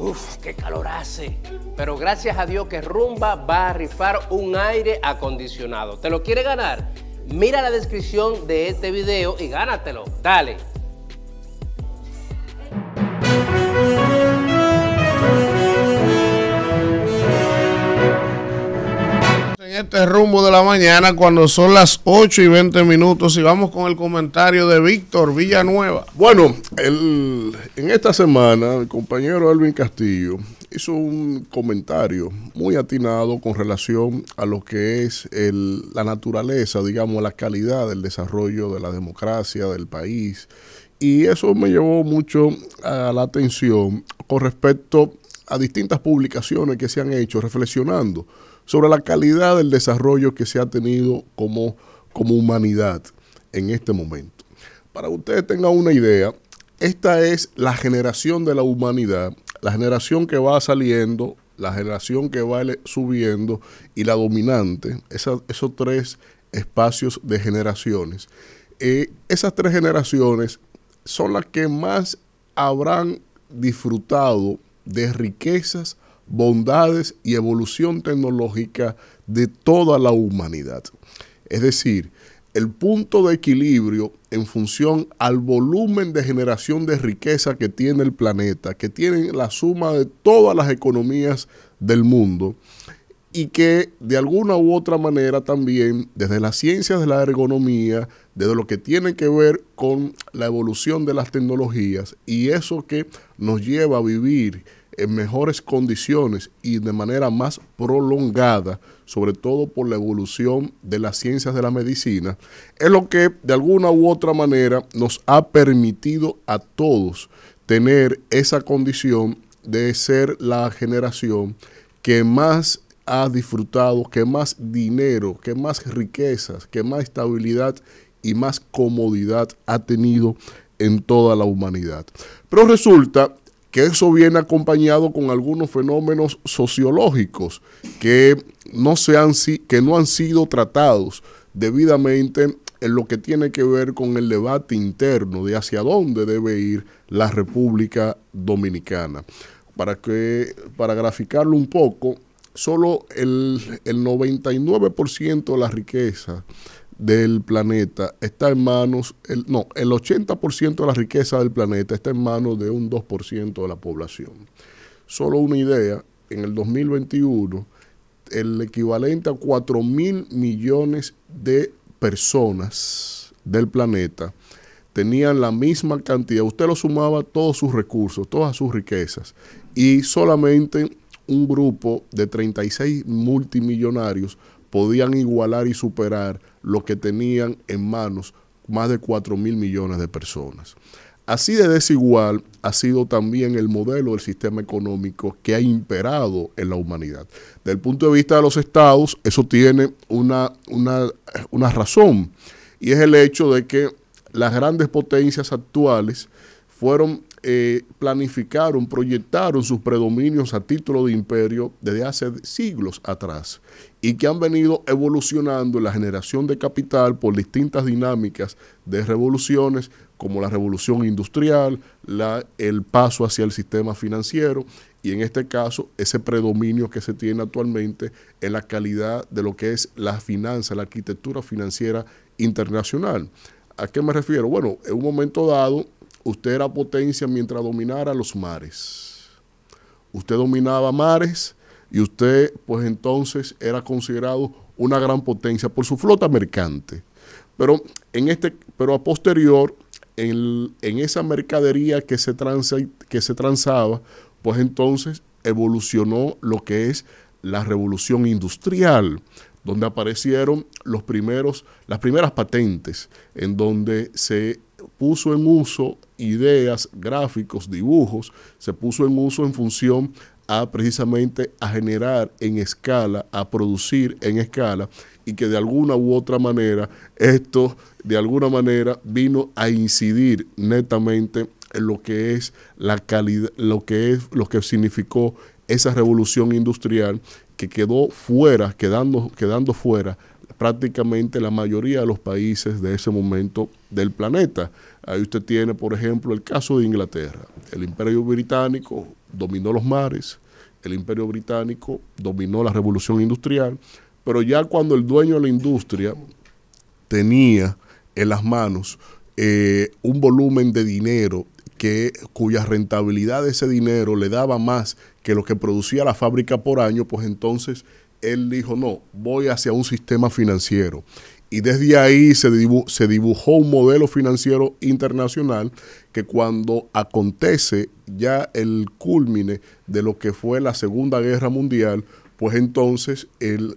Uf, qué calor hace. Pero gracias a Dios que Rumba va a rifar un aire acondicionado. ¿Te lo quiere ganar? Mira la descripción de este video y gánatelo. Dale. este rumbo de la mañana cuando son las 8 y 20 minutos y vamos con el comentario de Víctor Villanueva. Bueno, en esta semana el compañero Alvin Castillo hizo un comentario muy atinado con relación a lo que es el, la naturaleza, digamos, la calidad del desarrollo de la democracia del país. Y eso me llevó mucho a la atención con respecto a a distintas publicaciones que se han hecho reflexionando sobre la calidad del desarrollo que se ha tenido como, como humanidad en este momento. Para que ustedes tengan una idea, esta es la generación de la humanidad, la generación que va saliendo, la generación que va subiendo y la dominante, esos tres espacios de generaciones. Eh, esas tres generaciones son las que más habrán disfrutado de riquezas, bondades y evolución tecnológica de toda la humanidad. Es decir, el punto de equilibrio en función al volumen de generación de riqueza que tiene el planeta, que tiene la suma de todas las economías del mundo y que de alguna u otra manera también desde las ciencias de la ergonomía, desde lo que tiene que ver con la evolución de las tecnologías y eso que nos lleva a vivir en mejores condiciones y de manera más prolongada, sobre todo por la evolución de las ciencias de la medicina, es lo que de alguna u otra manera nos ha permitido a todos tener esa condición de ser la generación que más ha disfrutado, que más dinero, que más riquezas, que más estabilidad y más comodidad ha tenido en toda la humanidad. Pero resulta que eso viene acompañado con algunos fenómenos sociológicos que no, se han, que no han sido tratados debidamente en lo que tiene que ver con el debate interno de hacia dónde debe ir la República Dominicana. Para, que, para graficarlo un poco, solo el, el 99% de la riqueza del planeta está en manos, el, no, el 80% de la riqueza del planeta está en manos de un 2% de la población. Solo una idea, en el 2021, el equivalente a 4 mil millones de personas del planeta tenían la misma cantidad. Usted lo sumaba todos sus recursos, todas sus riquezas, y solamente un grupo de 36 multimillonarios podían igualar y superar lo que tenían en manos más de 4 mil millones de personas. Así de desigual ha sido también el modelo del sistema económico que ha imperado en la humanidad. Del punto de vista de los estados, eso tiene una, una razón, y es el hecho de que las grandes potencias actuales fueron eh, planificaron, proyectaron sus predominios a título de imperio desde hace siglos atrás y que han venido evolucionando en la generación de capital por distintas dinámicas de revoluciones como la revolución industrial, el paso hacia el sistema financiero y en este caso ese predominio que se tiene actualmente en la calidad de lo que es la finanza, la arquitectura financiera internacional. ¿A qué me refiero? Bueno, en un momento dado usted era potencia mientras dominara los mares. Usted dominaba mares y usted pues entonces era considerado una gran potencia por su flota mercante. Pero, en este, pero a posterior, en, esa mercadería que se, que se transaba, pues entonces evolucionó lo que es la revolución industrial, donde aparecieron los primeros, las primeras patentes, en donde se puso en uso ideas, gráficos, dibujos, se puso en uso en función a precisamente a generar en escala, a producir en escala y que de alguna u otra manera esto de alguna manera vino a incidir netamente en lo que es la calidad, lo que es lo que significó esa revolución industrial que quedó fuera, quedando, quedando fuera prácticamente la mayoría de los países de ese momento del planeta. Ahí usted tiene, por ejemplo, el caso de Inglaterra. El imperio británico dominó los mares, el imperio británico dominó la revolución industrial, pero ya cuando el dueño de la industria tenía en las manos eh, un volumen de dinero que, cuya rentabilidad de ese dinero le daba más que lo que producía la fábrica por año, pues entonces él dijo, no, voy hacia un sistema financiero. Y desde ahí se, se dibujó un modelo financiero internacional que cuando acontece ya el culmine de lo que fue la Segunda Guerra Mundial, pues entonces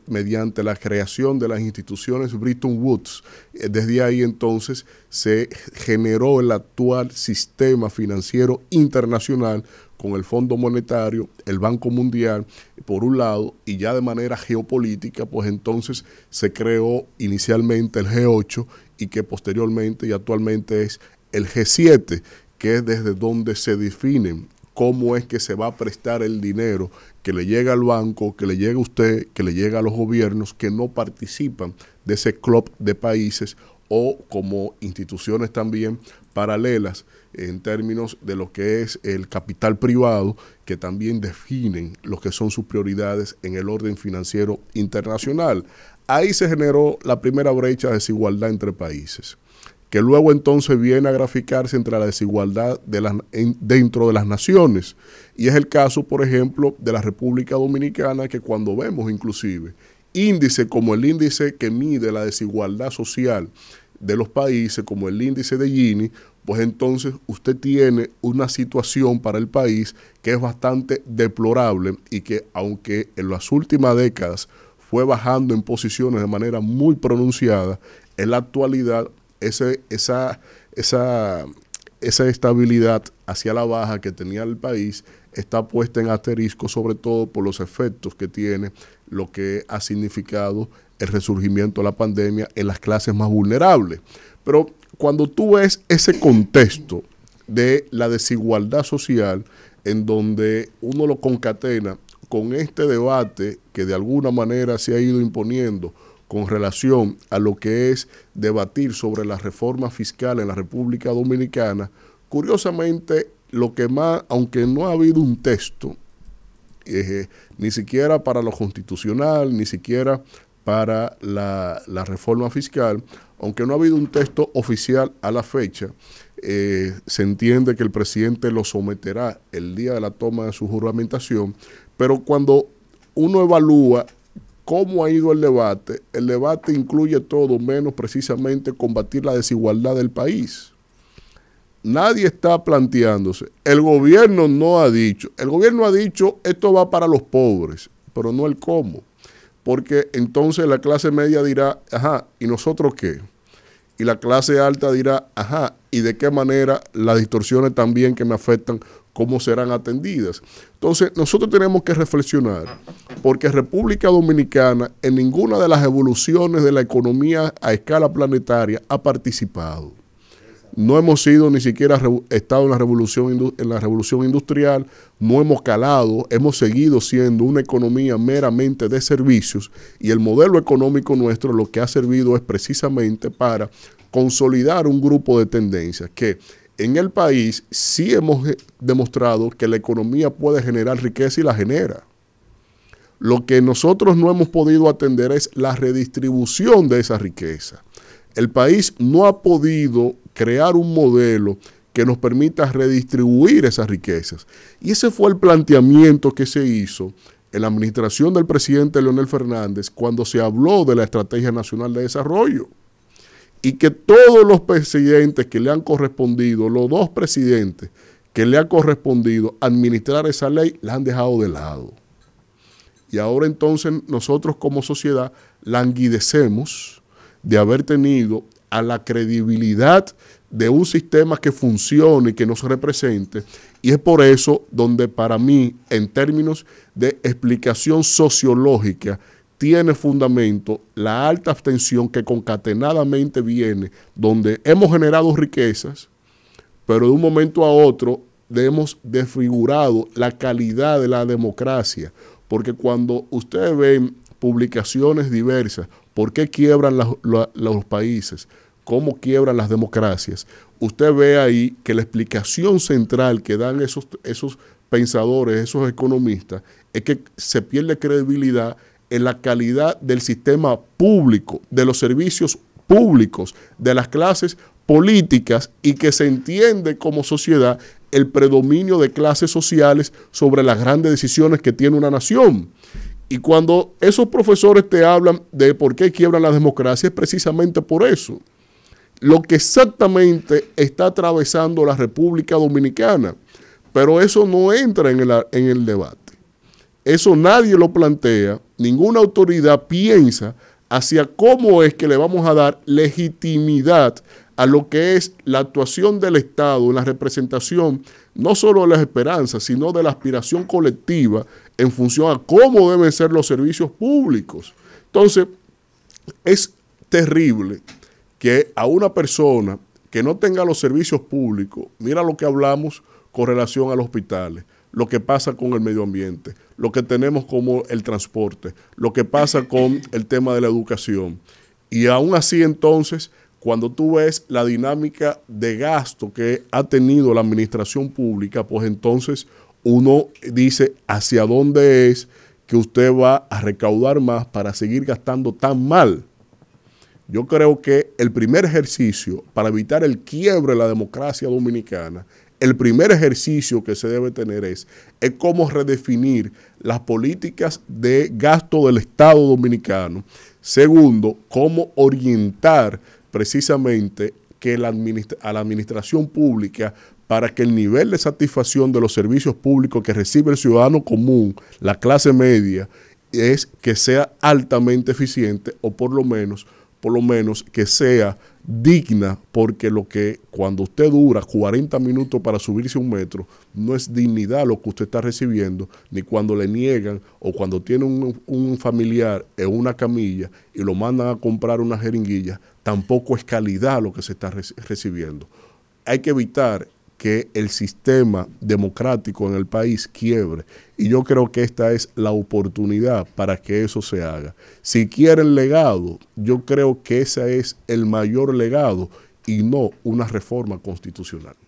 mediante la creación de las instituciones Bretton Woods, eh, desde ahí entonces se generó el actual sistema financiero internacional con el Fondo Monetario, el Banco Mundial, por un lado, y ya de manera geopolítica, pues entonces se creó inicialmente el G8 y que posteriormente y actualmente es el G7, que es desde donde se definen cómo es que se va a prestar el dinero que le llega al banco, que le llega a usted, que le llega a los gobiernos que no participan de ese club de países o como instituciones también paralelas en términos de lo que es el capital privado, que también definen lo que son sus prioridades en el orden financiero internacional. Ahí se generó la primera brecha de desigualdad entre países que luego entonces viene a graficarse entre la desigualdad dentro de las naciones. Y es el caso, por ejemplo, de la República Dominicana, que cuando vemos inclusive índice como el índice que mide la desigualdad social de los países, como el índice de Gini, pues entonces usted tiene una situación para el país que es bastante deplorable y que aunque en las últimas décadas fue bajando en posiciones de manera muy pronunciada, en la actualidad esa, esa estabilidad hacia la baja que tenía el país está puesta en asterisco sobre todo por los efectos que tiene lo que ha significado el resurgimiento de la pandemia en las clases más vulnerables. Pero cuando tú ves ese contexto de la desigualdad social en donde uno lo concatena con este debate que de alguna manera se ha ido imponiendo con relación a lo que es debatir sobre la reforma fiscal en la República Dominicana, curiosamente lo que más, aunque no ha habido un texto, eh, ni siquiera para lo constitucional, ni siquiera para la, reforma fiscal, aunque no ha habido un texto oficial a la fecha, eh, se entiende que el presidente lo someterá el día de la toma de su juramentación, pero cuando uno evalúa cómo ha ido el debate, el debate incluye todo menos precisamente combatir la desigualdad del país. Nadie está planteándose, el gobierno no ha dicho, el gobierno ha dicho esto va para los pobres, pero no el cómo, porque entonces la clase media dirá, ajá, ¿y nosotros qué? y la clase alta dirá, ajá, ¿y de qué manera las distorsiones también que me afectan, cómo serán atendidas? Entonces, nosotros tenemos que reflexionar, porque República Dominicana en ninguna de las evoluciones de la economía a escala planetaria ha participado. No hemos sido ni siquiera estado en la revolución en la revolución industrial, no hemos calado, hemos seguido siendo una economía meramente de servicios y el modelo económico nuestro lo que ha servido es precisamente para consolidar un grupo de tendencias que en el país sí hemos demostrado que la economía puede generar riqueza y la genera. Lo que nosotros no hemos podido atender es la redistribución de esa riqueza. El país no ha podido crear un modelo que nos permita redistribuir esas riquezas. Y ese fue el planteamiento que se hizo en la administración del presidente Leonel Fernández cuando se habló de la Estrategia Nacional de Desarrollo. Y que todos los presidentes que le han correspondido, los dos presidentes que le han correspondido administrar esa ley, la han dejado de lado. Y ahora entonces nosotros como sociedad languidecemos de haber tenido a la credibilidad de un sistema que funcione y que nos represente. Y es por eso donde para mí, en términos de explicación sociológica, tiene fundamento la alta abstención que concatenadamente viene, donde hemos generado riquezas, pero de un momento a otro hemos desfigurado la calidad de la democracia porque cuando ustedes ven publicaciones diversas, por qué quiebran los países, cómo quiebran las democracias, usted ve ahí que la explicación central que dan esos, esos pensadores, esos economistas, es que se pierde credibilidad en la calidad del sistema público, de los servicios públicos, de las clases políticas y que se entiende como sociedad el predominio de clases sociales sobre las grandes decisiones que tiene una nación. Y cuando esos profesores te hablan de por qué quiebran la democracia es precisamente por eso. Lo que exactamente está atravesando la República Dominicana. Pero eso no entra en el, en el debate. Eso nadie lo plantea. Ninguna autoridad piensa hacia cómo es que le vamos a dar legitimidad a lo que es la actuación del Estado en la representación no solo de las esperanzas, sino de la aspiración colectiva en función a cómo deben ser los servicios públicos. Entonces, es terrible que a una persona que no tenga los servicios públicos, mira lo que hablamos con relación a los hospitales, lo que pasa con el medio ambiente, lo que tenemos como el transporte, lo que pasa con el tema de la educación. Y aún así entonces cuando tú ves la dinámica de gasto que ha tenido la administración pública, pues entonces uno dice hacia dónde es que usted va a recaudar más para seguir gastando tan mal. Yo creo que el primer ejercicio para evitar el quiebre de la democracia dominicana, el primer ejercicio que se debe tener es, es cómo redefinir las políticas de gasto del Estado dominicano. Segundo, cómo orientar precisamente que la a la administración pública para que el nivel de satisfacción de los servicios públicos que recibe el ciudadano común, la clase media, es que sea altamente eficiente o por lo menos, por lo menos que sea digna, porque lo que cuando usted dura 40 minutos para subirse un metro, no es dignidad lo que usted está recibiendo, ni cuando le niegan o cuando tiene un, un familiar en una camilla y lo mandan a comprar una jeringuilla, tampoco es calidad lo que se está recibiendo. Hay que evitar que el sistema democrático en el país quiebre. Y yo creo que esta es la oportunidad para que eso se haga. Si quieren legado, yo creo que ese es el mayor legado y no una reforma constitucional.